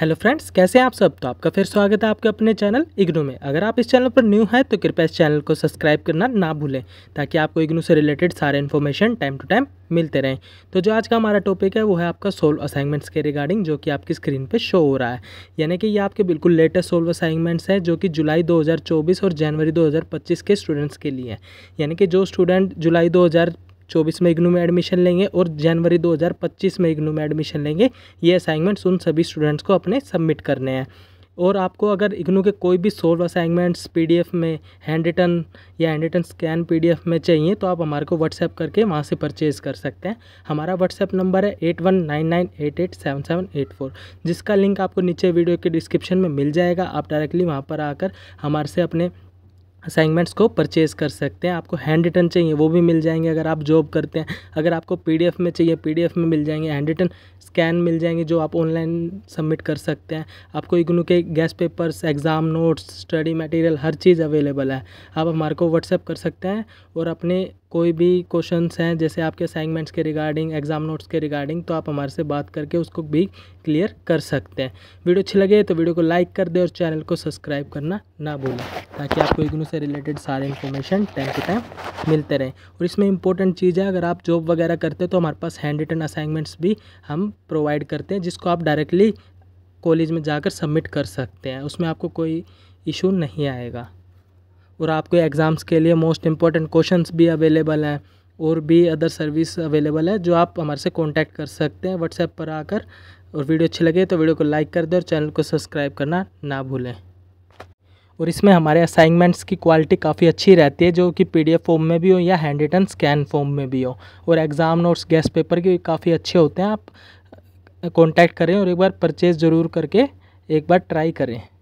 hello friends कैसे हैं आप सब तो आपका फिर स्वागत है आपके अपने चैनल इग्नू में अगर आप इस चैनल पर न्यू हैं तो कृपया इस चैनल को सब्सक्राइब करना ना भूलें ताकि आपको इग्नू से रिलेटेड सारे इन्फॉर्मेशन टाइम टू टाइम मिलते रहें तो जो आज का हमारा टॉपिक है वो है आपका सोल्व असाइनमेंट्स के रिगार्डिंग जो कि आपकी स्क्रीन पर शो हो रहा है यानी कि ये आपके बिल्कुल लेटेस्ट सोल्व असाइनमेंट्स हैं जो कि जुलाई दो और जनवरी दो के स्टूडेंट्स के लिए हैं यानी कि जो स्टूडेंट जुलाई दो चौबीस में इग्नू में एडमिशन लेंगे और जनवरी 2025 में इग्नू में एडमिशन लेंगे ये असाइनमेंट्स उन सभी स्टूडेंट्स को अपने सबमिट करने हैं और आपको अगर इग्नू के कोई भी सोल्व असाइनमेंट्स पीडीएफ में हैंड रिटन या हैंड रिटन स्कैन पीडीएफ में चाहिए तो आप हमारे को व्हाट्सएप करके वहाँ से परचेज़ कर सकते हैं हमारा व्हाट्सएप नंबर है eight one nine nine eight eight seven seven eight four जिसका लिंक आपको नीचे वीडियो के डिस्क्रिप्शन में मिल जाएगा आप डायरेक्टली वहाँ पर आकर हमारे से अपने असाइनमेंट्स को परचेज़ कर सकते हैं आपको हैंड रिटन चाहिए वो भी मिल जाएंगे अगर आप जॉब करते हैं अगर आपको पीडीएफ में चाहिए पीडीएफ में मिल जाएंगे हैंड रिटन स्कैन मिल जाएंगे जो आप ऑनलाइन सबमिट कर सकते हैं आपको इग्नू के guess papers exam notes study material हर चीज़ अवेलेबल है आप हमारे को व्हाट्सएप कर सकते हैं और अपने कोई भी क्वेश्चन हैं जैसे आपके असाइनमेंट्स के रिगार्डिंग एग्जाम नोट्स के रिगार्डिंग तो आप हमारे से बात करके उसको भी क्लियर कर सकते हैं वीडियो अच्छी लगे तो वीडियो को लाइक कर दें और चैनल को सब्सक्राइब करना ना भूलें ताकि आपको इग्नू से रिलेटेड सारे इन्फॉर्मेशन टाइम टू टाइम मिलते रहें और इसमें इंपॉर्टेंट चीज़ है अगर आप जॉब वगैरह करते हैं तो हमारे पास हैंड रिटन असाइनमेंट्स भी हम प्रोवाइड करते हैं जिसको आप डायरेक्टली कॉलेज में जाकर सबमिट कर सकते हैं उसमें आपको कोई इशू नहीं आएगा और आपको एग्ज़ाम्स के लिए मोस्ट इम्पॉर्टेंट क्वेश्चन भी अवेलेबल हैं और भी अदर सर्विस अवेलेबल है जो आप हमारे से कॉन्टैक्ट कर सकते हैं व्हाट्सएप पर आकर और वीडियो अच्छी लगे तो वीडियो को लाइक कर दें और चैनल को सब्सक्राइब करना ना भूलें और इसमें हमारे असाइनमेंट्स की क्वालिटी काफ़ी अच्छी रहती है जो कि पीडीएफ फॉर्म में भी हो या हैंड रिटन स्कैन फॉर्म में भी हो और एग्ज़ाम नोट्स गैस पेपर के काफ़ी अच्छे होते हैं आप कॉन्टैक्ट करें और एक बार परचेज़ ज़रूर करके एक बार ट्राई करें